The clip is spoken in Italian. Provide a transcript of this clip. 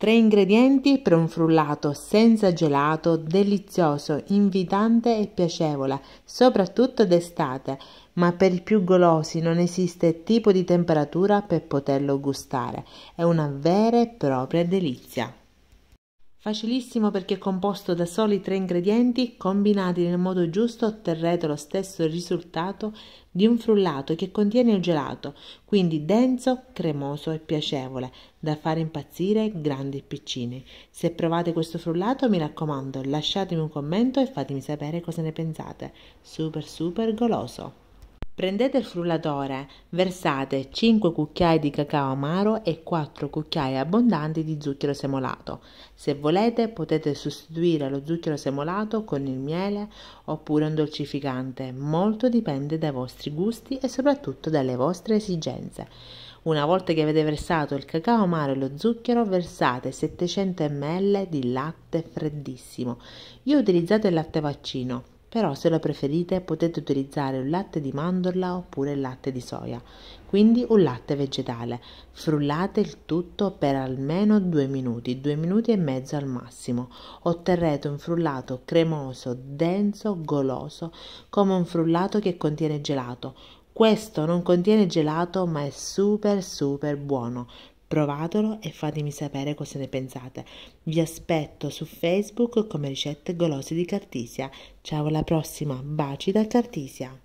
Tre ingredienti per un frullato senza gelato, delizioso, invitante e piacevole, soprattutto d'estate, ma per i più golosi non esiste tipo di temperatura per poterlo gustare. È una vera e propria delizia. Facilissimo perché è composto da soli tre ingredienti combinati nel modo giusto otterrete lo stesso risultato di un frullato che contiene il gelato, quindi denso, cremoso e piacevole, da fare impazzire grandi e piccini. Se provate questo frullato mi raccomando lasciatemi un commento e fatemi sapere cosa ne pensate. Super super goloso! Prendete il frullatore, versate 5 cucchiai di cacao amaro e 4 cucchiai abbondanti di zucchero semolato. Se volete potete sostituire lo zucchero semolato con il miele oppure un dolcificante, molto dipende dai vostri gusti e soprattutto dalle vostre esigenze. Una volta che avete versato il cacao amaro e lo zucchero, versate 700 ml di latte freddissimo. Io ho utilizzato il latte vaccino però se lo preferite potete utilizzare un latte di mandorla oppure il latte di soia, quindi un latte vegetale. Frullate il tutto per almeno 2 minuti, 2 minuti e mezzo al massimo. Otterrete un frullato cremoso, denso, goloso, come un frullato che contiene gelato. Questo non contiene gelato ma è super super buono, Provatelo e fatemi sapere cosa ne pensate. Vi aspetto su Facebook come ricette golose di Cartisia. Ciao alla prossima, baci da Cartisia!